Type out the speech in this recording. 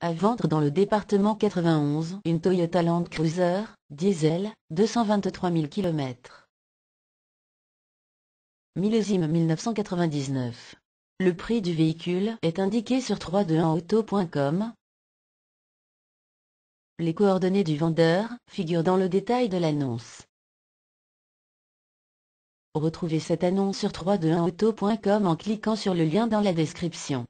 À vendre dans le département 91 une Toyota Land Cruiser, diesel, 223 000 km. Millésime 1999. Le prix du véhicule est indiqué sur 321auto.com. Les coordonnées du vendeur figurent dans le détail de l'annonce. Retrouvez cette annonce sur 321auto.com en cliquant sur le lien dans la description.